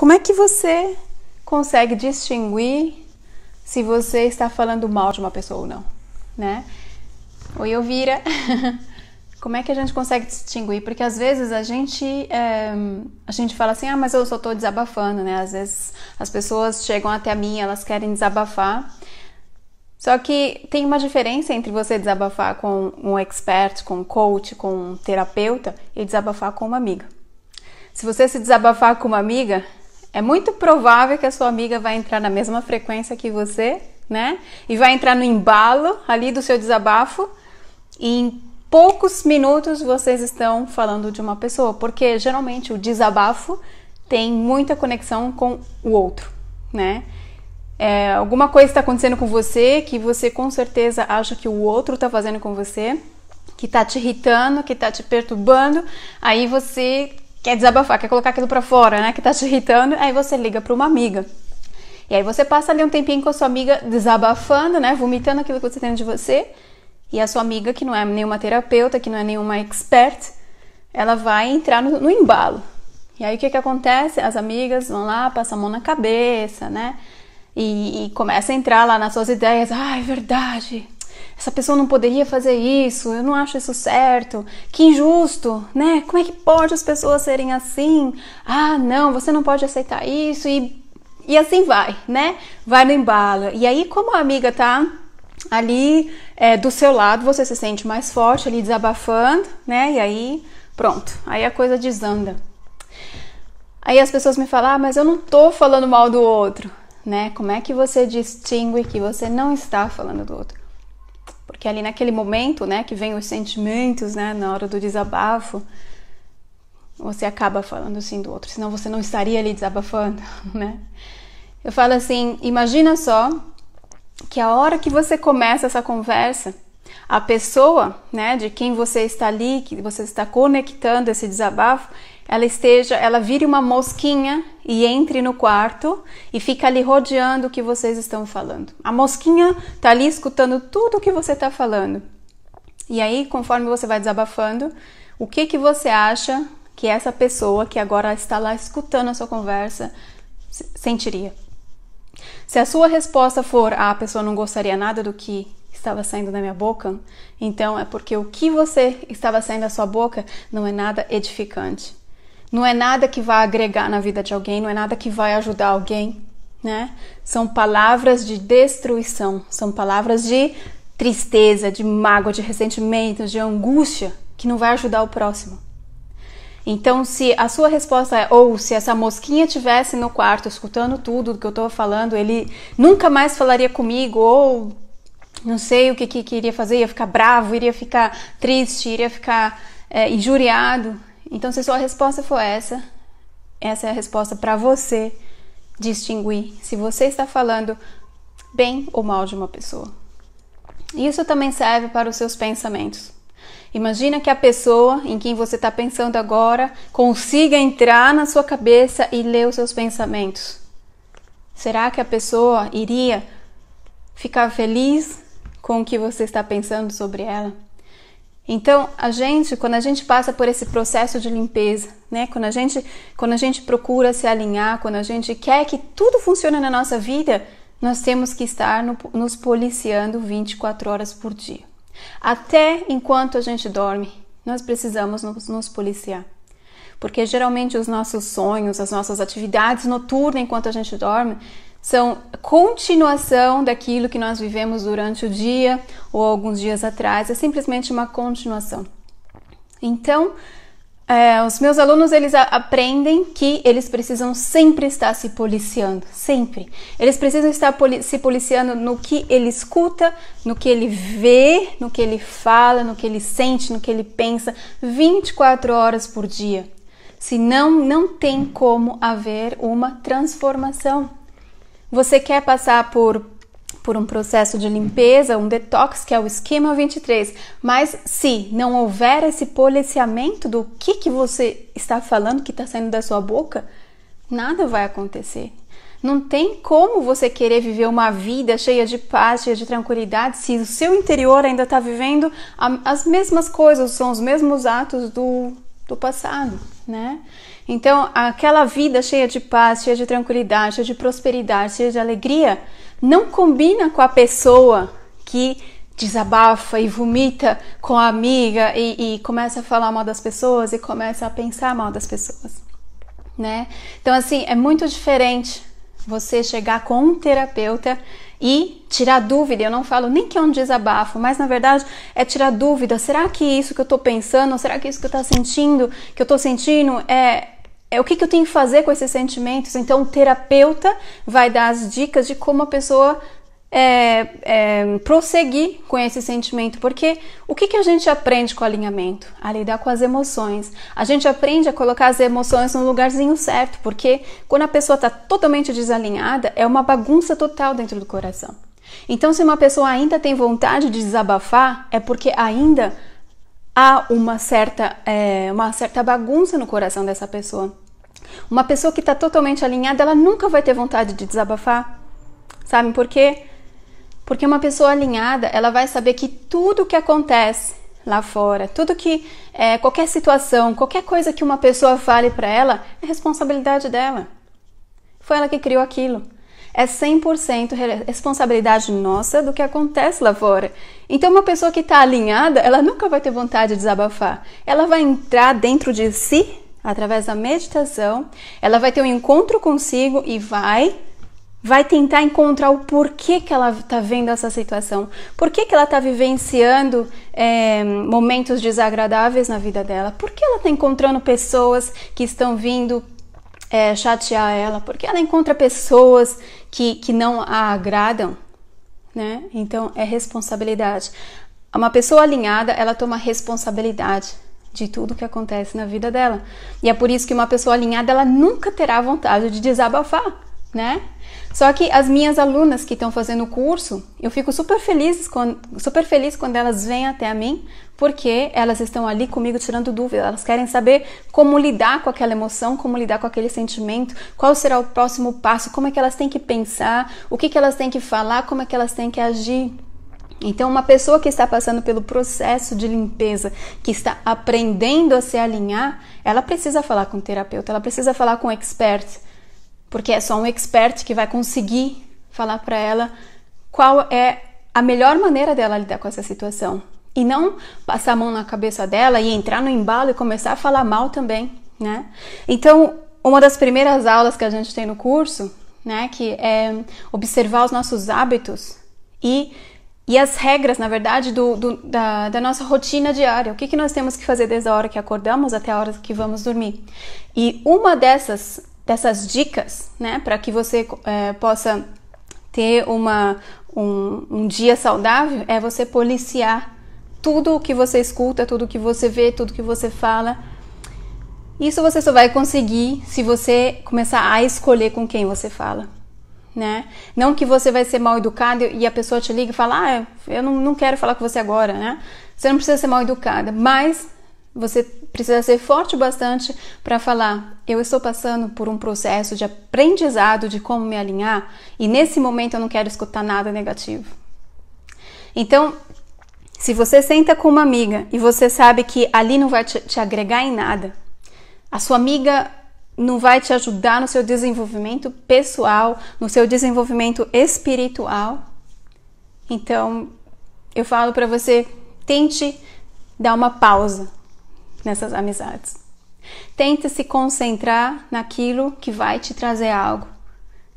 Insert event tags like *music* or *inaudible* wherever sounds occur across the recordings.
Como é que você consegue distinguir se você está falando mal de uma pessoa ou não, né? Oi, Elvira! *laughs* Como é que a gente consegue distinguir? Porque às vezes a gente, é, a gente fala assim, ah, mas eu só estou desabafando, né? Às vezes as pessoas chegam até mim, elas querem desabafar. Só que tem uma diferença entre você desabafar com um expert, com um coach, com um terapeuta e desabafar com uma amiga. Se você se desabafar com uma amiga, é muito provável que a sua amiga vai entrar na mesma frequência que você, né? E vai entrar no embalo ali do seu desabafo e em poucos minutos vocês estão falando de uma pessoa, porque geralmente o desabafo tem muita conexão com o outro, né? É, alguma coisa está acontecendo com você que você com certeza acha que o outro está fazendo com você, que está te irritando, que está te perturbando, aí você quer desabafar, quer colocar aquilo para fora, né, que tá te irritando, aí você liga para uma amiga. E aí você passa ali um tempinho com a sua amiga desabafando, né, vomitando aquilo que você tem de você, e a sua amiga, que não é nenhuma terapeuta, que não é nenhuma expert, ela vai entrar no, no embalo. E aí o que que acontece? As amigas vão lá, passam a mão na cabeça, né, e, e começa a entrar lá nas suas ideias, ah, é verdade, essa pessoa não poderia fazer isso, eu não acho isso certo, que injusto, né? Como é que pode as pessoas serem assim? Ah, não, você não pode aceitar isso e, e assim vai, né? Vai no embalo. E aí, como a amiga tá ali é, do seu lado, você se sente mais forte ali desabafando, né? E aí, pronto, aí a coisa desanda. Aí as pessoas me falam, ah, mas eu não tô falando mal do outro, né? Como é que você distingue que você não está falando do outro? Porque ali naquele momento, né, que vem os sentimentos, né, na hora do desabafo, você acaba falando assim do outro, senão você não estaria ali desabafando, *laughs* né? Eu falo assim, imagina só que a hora que você começa essa conversa, a pessoa, né, de quem você está ali, que você está conectando esse desabafo, ela esteja, ela vire uma mosquinha e entre no quarto e fica ali rodeando o que vocês estão falando. A mosquinha está ali escutando tudo o que você está falando. E aí, conforme você vai desabafando, o que que você acha que essa pessoa que agora está lá escutando a sua conversa sentiria? Se a sua resposta for ah, a pessoa não gostaria nada do que estava saindo da minha boca? Então é porque o que você estava saindo da sua boca não é nada edificante. Não é nada que vai agregar na vida de alguém, não é nada que vai ajudar alguém, né? São palavras de destruição, são palavras de tristeza, de mágoa, de ressentimento, de angústia, que não vai ajudar o próximo. Então, se a sua resposta é ou se essa mosquinha tivesse no quarto escutando tudo que eu estou falando, ele nunca mais falaria comigo ou não sei o que, que, que iria fazer, ia ficar bravo, iria ficar triste, iria ficar é, injuriado. Então, se a sua resposta for essa, essa é a resposta para você distinguir se você está falando bem ou mal de uma pessoa. Isso também serve para os seus pensamentos. Imagina que a pessoa em quem você está pensando agora consiga entrar na sua cabeça e ler os seus pensamentos. Será que a pessoa iria ficar feliz com o que você está pensando sobre ela. Então, a gente, quando a gente passa por esse processo de limpeza, né? Quando a gente, quando a gente procura se alinhar, quando a gente quer que tudo funcione na nossa vida, nós temos que estar no, nos policiando 24 horas por dia. Até enquanto a gente dorme, nós precisamos nos, nos policiar. Porque geralmente os nossos sonhos, as nossas atividades noturnas enquanto a gente dorme, são continuação daquilo que nós vivemos durante o dia ou alguns dias atrás, é simplesmente uma continuação. Então, é, os meus alunos eles aprendem que eles precisam sempre estar se policiando, sempre. Eles precisam estar poli se policiando no que ele escuta, no que ele vê, no que ele fala, no que ele sente, no que ele pensa, 24 horas por dia. Senão, não tem como haver uma transformação. Você quer passar por por um processo de limpeza, um detox, que é o esquema 23. Mas se não houver esse policiamento do que, que você está falando, que está saindo da sua boca, nada vai acontecer. Não tem como você querer viver uma vida cheia de paz, cheia de tranquilidade, se o seu interior ainda está vivendo as mesmas coisas, são os mesmos atos do do passado, né? Então, aquela vida cheia de paz, cheia de tranquilidade, cheia de prosperidade, cheia de alegria, não combina com a pessoa que desabafa e vomita com a amiga e, e começa a falar mal das pessoas e começa a pensar mal das pessoas, né? Então, assim, é muito diferente você chegar com um terapeuta e tirar dúvida. Eu não falo nem que é um desabafo, mas na verdade é tirar dúvida. Será que isso que eu estou pensando, será que isso que eu estou tá sentindo, que eu estou sentindo é é o que, que eu tenho que fazer com esses sentimentos? Então, o terapeuta vai dar as dicas de como a pessoa é, é, prosseguir com esse sentimento, porque o que, que a gente aprende com o alinhamento? A lidar com as emoções. A gente aprende a colocar as emoções no lugarzinho certo, porque quando a pessoa está totalmente desalinhada, é uma bagunça total dentro do coração. Então, se uma pessoa ainda tem vontade de desabafar, é porque ainda há uma certa, é, uma certa bagunça no coração dessa pessoa. Uma pessoa que está totalmente alinhada, ela nunca vai ter vontade de desabafar. Sabe por quê? Porque uma pessoa alinhada, ela vai saber que tudo que acontece lá fora, tudo que é, qualquer situação, qualquer coisa que uma pessoa fale para ela, é responsabilidade dela. Foi ela que criou aquilo. É 100% responsabilidade nossa do que acontece lá fora. Então, uma pessoa que está alinhada, ela nunca vai ter vontade de desabafar. Ela vai entrar dentro de si através da meditação, ela vai ter um encontro consigo e vai vai tentar encontrar o porquê que ela está vendo essa situação, por que, ela está vivenciando é, momentos desagradáveis na vida dela, por que ela está encontrando pessoas que estão vindo é, chatear ela, por que ela encontra pessoas que, que não a agradam, né? Então é responsabilidade. Uma pessoa alinhada, ela toma responsabilidade de tudo que acontece na vida dela. E é por isso que uma pessoa alinhada, ela nunca terá vontade de desabafar, né? Só que as minhas alunas que estão fazendo o curso, eu fico super feliz, quando, super feliz quando elas vêm até a mim, porque elas estão ali comigo tirando dúvida, elas querem saber como lidar com aquela emoção, como lidar com aquele sentimento, qual será o próximo passo, como é que elas têm que pensar, o que, que elas têm que falar, como é que elas têm que agir. Então, uma pessoa que está passando pelo processo de limpeza, que está aprendendo a se alinhar, ela precisa falar com o terapeuta, ela precisa falar com o expert, porque é só um expert que vai conseguir falar para ela qual é a melhor maneira dela lidar com essa situação. E não passar a mão na cabeça dela e entrar no embalo e começar a falar mal também, né? Então, uma das primeiras aulas que a gente tem no curso, né, que é observar os nossos hábitos e, e as regras, na verdade, do, do da, da, nossa rotina diária. O que, que nós temos que fazer desde a hora que acordamos até a hora que vamos dormir. E uma dessas dessas dicas, né, para que você é, possa ter uma, um, um dia saudável, é você policiar tudo o que você escuta, tudo o que você vê, tudo que você fala. Isso você só vai conseguir se você começar a escolher com quem você fala. Né? Não que você vai ser mal educado e a pessoa te liga e fala, ah, eu não, não quero falar com você agora, né? Você não precisa ser mal educada, mas você precisa ser forte o bastante para falar: eu estou passando por um processo de aprendizado de como me alinhar e nesse momento eu não quero escutar nada negativo. Então, se você senta com uma amiga e você sabe que ali não vai te, te agregar em nada, a sua amiga não vai te ajudar no seu desenvolvimento pessoal, no seu desenvolvimento espiritual, então eu falo para você: tente dar uma pausa nessas amizades. Tenta se concentrar naquilo que vai te trazer algo.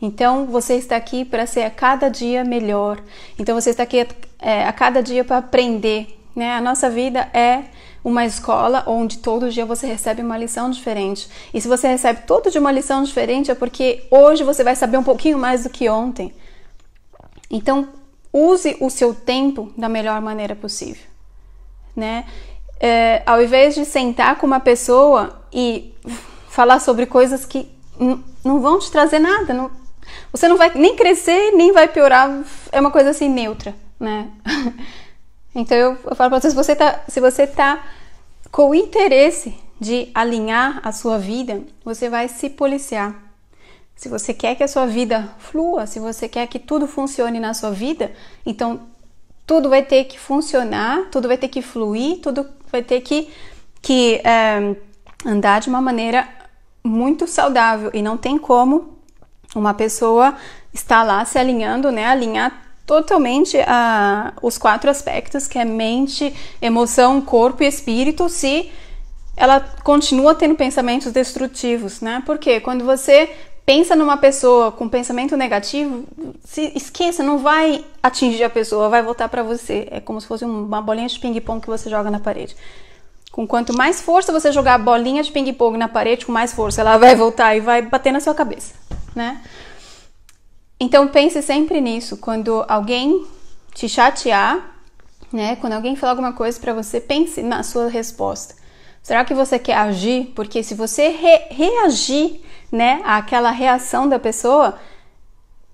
Então você está aqui para ser a cada dia melhor. Então você está aqui é, a cada dia para aprender. Né? A nossa vida é uma escola onde todo dia você recebe uma lição diferente. E se você recebe todo dia uma lição diferente é porque hoje você vai saber um pouquinho mais do que ontem. Então use o seu tempo da melhor maneira possível. Né? é, ao invés de sentar com uma pessoa e falar sobre coisas que não vão te trazer nada, não, você não vai nem crescer, nem vai piorar, é uma coisa assim neutra, né? *laughs* então eu, eu falo para você, se você tá, se você tá com o interesse de alinhar a sua vida, você vai se policiar. Se você quer que a sua vida flua, se você quer que tudo funcione na sua vida, então tudo vai ter que funcionar, tudo vai ter que fluir, tudo vai ter que, que é, andar de uma maneira muito saudável e não tem como uma pessoa estar lá se alinhando, né? Alinhar totalmente a, ah, os quatro aspectos que é mente, emoção, corpo e espírito, se ela continua tendo pensamentos destrutivos, né? Porque quando você pensa numa pessoa com pensamento negativo, se esqueça, não vai atingir a pessoa, vai voltar para você. É como se fosse uma bolinha de ping-pong que você joga na parede. Com quanto mais força você jogar a bolinha de ping-pong na parede, com mais força ela vai voltar e vai bater na sua cabeça, né? Então pense sempre nisso. Quando alguém te chatear, né? Quando alguém falar alguma coisa para você, pense na sua resposta. Será que você quer agir? Porque se você re reagir né, aquela reação da pessoa,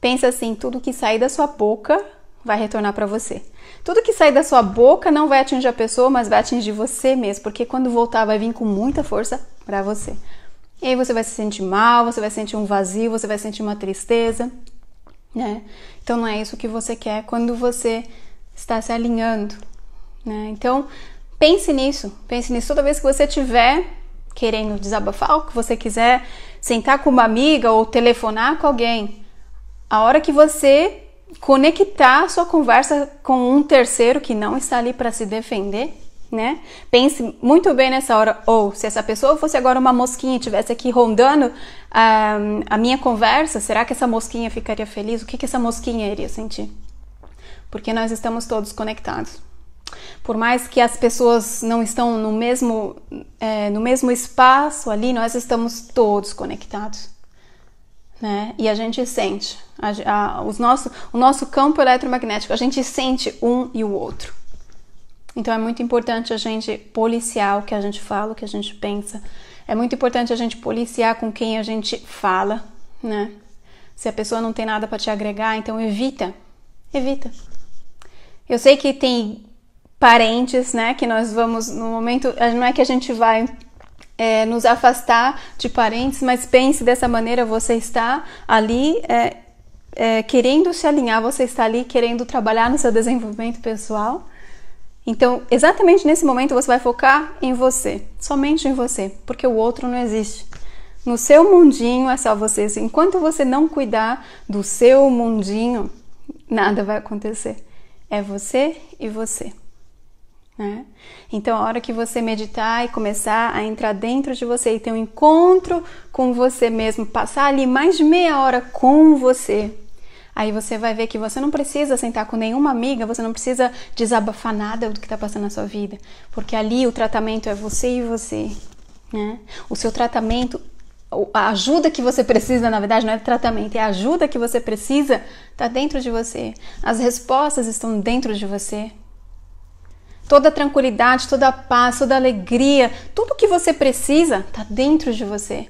pensa assim: tudo que sair da sua boca vai retornar para você. Tudo que sair da sua boca não vai atingir a pessoa, mas vai atingir você mesmo, porque quando voltar vai vir com muita força para você. E aí você vai se sentir mal, você vai sentir um vazio, você vai sentir uma tristeza, né? Então não é isso que você quer quando você está se alinhando, né? Então pense nisso, pense nisso toda vez que você tiver querendo desabafar, o que você quiser sentar com uma amiga ou telefonar com alguém, a hora que você conectar a sua conversa com um terceiro que não está ali para se defender, né? Pense muito bem nessa hora. Ou se essa pessoa fosse agora uma mosquinha e estivesse aqui rondando a, ah, a minha conversa, será que essa mosquinha ficaria feliz? O que, que essa mosquinha iria sentir? Porque nós estamos todos conectados por mais que as pessoas não estão no mesmo, é, no mesmo espaço ali, nós estamos todos conectados. Né? E a gente sente a, a, os nosso, o nosso campo eletromagnético, a gente sente um e o outro. Então é muito importante a gente policiar o que a gente fala, o que a gente pensa. É muito importante a gente policiar com quem a gente fala, né? Se a pessoa não tem nada para te agregar, então evita. Evita. Eu sei que tem parentes, né? Que nós vamos, no momento, eh, não é que a gente vai é, nos afastar de parentes, mas pense dessa maneira: você está ali é, é, querendo se alinhar, você está ali querendo trabalhar no seu desenvolvimento pessoal. Então, exatamente nesse momento você vai focar em você, somente em você, porque o outro não existe. No seu mundinho é só você. Enquanto você não cuidar do seu mundinho, nada vai acontecer. É você e você. Né? Então, a hora que você meditar e começar a entrar dentro de você e ter um encontro com você mesmo, passar ali mais de meia hora com você, aí você vai ver que você não precisa sentar com nenhuma amiga, você não precisa desabafar nada do que está passando na sua vida, porque ali o tratamento é você e você. Né? O seu tratamento, a ajuda que você precisa, na verdade, não é tratamento, é a ajuda que você precisa, está dentro de você. As respostas estão dentro de você. Toda a tranquilidade, toda a paz, toda a alegria, tudo que você precisa está dentro de você.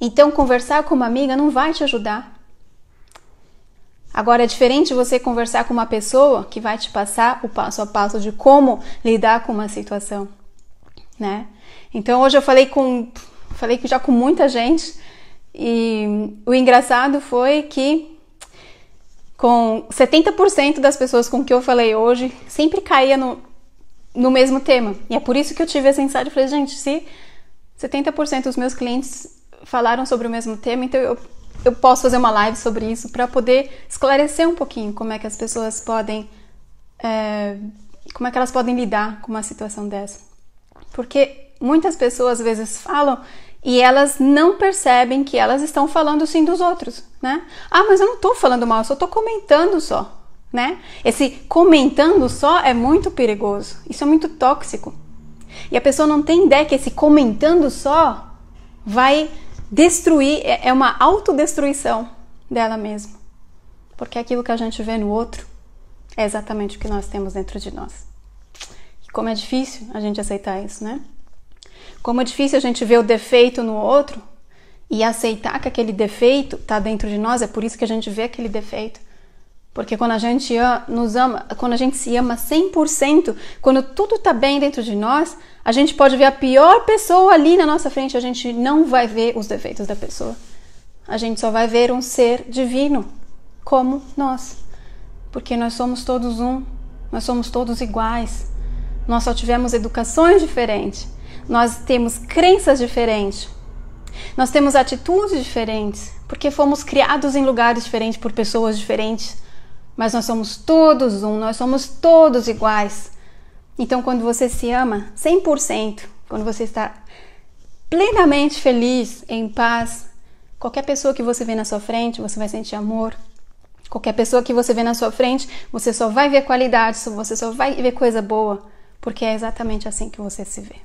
Então, conversar com uma amiga não vai te ajudar. Agora, é diferente você conversar com uma pessoa que vai te passar o passo a passo de como lidar com uma situação, né? Então, hoje eu falei com, falei já com muita gente e o engraçado foi que com 70% das pessoas com que eu falei hoje sempre caía no, no mesmo tema. E é por isso que eu tive esse insight. Eu falei, gente, se 70% dos meus clientes falaram sobre o mesmo tema, então eu, eu posso fazer uma live sobre isso para poder esclarecer um pouquinho como é que as pessoas podem. É, como é que elas podem lidar com uma situação dessa. Porque muitas pessoas às vezes falam e elas não percebem que elas estão falando sim dos outros, né? Ah, mas eu não estou falando mal, eu só estou comentando só né? Esse comentando só é muito perigoso. Isso é muito tóxico. E a pessoa não tem ideia que esse comentando só vai destruir, é, é uma autodestruição dela mesma. Porque aquilo que a gente vê no outro é exatamente o que nós temos dentro de nós. E como é difícil a gente aceitar isso, né? Como é difícil a gente ver o defeito no outro e aceitar que aquele defeito está dentro de nós, é por isso que a gente vê aquele defeito. Porque quando a gente nos ama, quando a gente se ama 100%, quando tudo está bem dentro de nós, a gente pode ver a pior pessoa ali na nossa frente, a gente não vai ver os defeitos da pessoa. A gente só vai ver um ser divino como nós. Porque nós somos todos um, nós somos todos iguais. Nós só tivemos educações diferentes, nós temos crenças diferentes, nós temos atitudes diferentes, porque fomos criados em lugares diferentes por pessoas diferentes mas nós somos todos um, nós somos todos iguais. Então, quando você se ama 100%, quando você está plenamente feliz, em paz, qualquer pessoa que você vê na sua frente, você vai sentir amor. Qualquer pessoa que você vê na sua frente, você só vai ver qualidade, você só vai ver coisa boa, porque é exatamente assim que você se vê.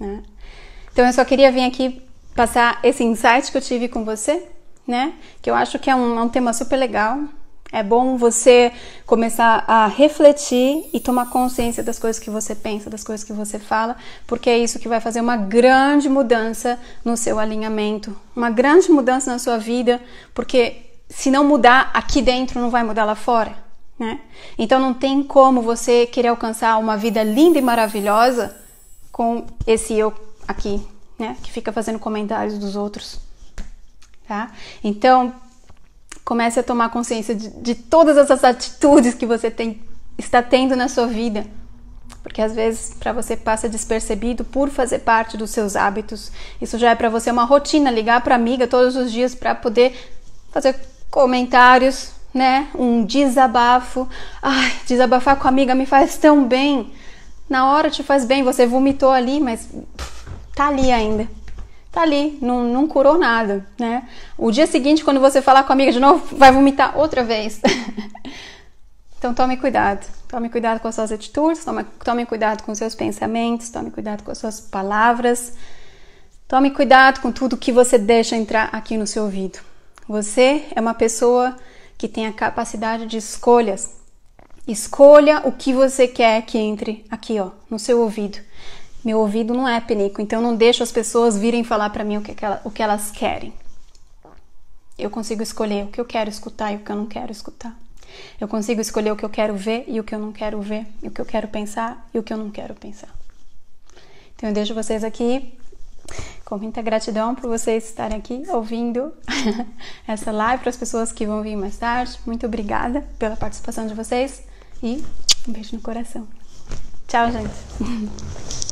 Né? Então, eu só queria vir aqui passar esse insight que eu tive com você, né? Que eu acho que é um, é um tema super legal, é bom você começar a refletir e tomar consciência das coisas que você pensa, das coisas que você fala, porque é isso que vai fazer uma grande mudança no seu alinhamento, uma grande mudança na sua vida, porque se não mudar aqui dentro, não vai mudar lá fora, né? Então não tem como você querer alcançar uma vida linda e maravilhosa com esse eu aqui, né, que fica fazendo comentários dos outros, tá? Então, Comece a tomar consciência de, de todas essas atitudes que você tem, está tendo na sua vida. Porque às vezes para você passa despercebido por fazer parte dos seus hábitos. Isso já é para você uma rotina, ligar para amiga todos os dias para poder fazer comentários, né? Um desabafo. Ai, desabafar com a amiga me faz tão bem. Na hora te faz bem, você vomitou ali, mas pff, tá ali ainda tá ali, não, não curou nada, né? O dia seguinte, quando você falar com a amiga de novo, vai vomitar outra vez. *laughs* então tome cuidado, tome cuidado com as suas atitudes, tome, tome cuidado com os seus pensamentos, tome cuidado com as suas palavras, tome cuidado com tudo que você deixa entrar aqui no seu ouvido. Você é uma pessoa que tem a capacidade de escolhas. Escolha o que você quer que entre aqui, ó, no seu ouvido. Meu ouvido não é penico, então eu não deixo as pessoas virem falar para mim o que, o que elas querem. Eu consigo escolher o que eu quero escutar e o que eu não quero escutar. Eu consigo escolher o que eu quero ver e o que eu não quero ver, o que eu quero pensar e o que eu não quero pensar. Então eu deixo vocês aqui com muita gratidão por vocês estarem aqui ouvindo *laughs* essa live para as pessoas que vão vir mais tarde. Muito obrigada pela participação de vocês e um beijo no coração. Tchau, gente. *laughs*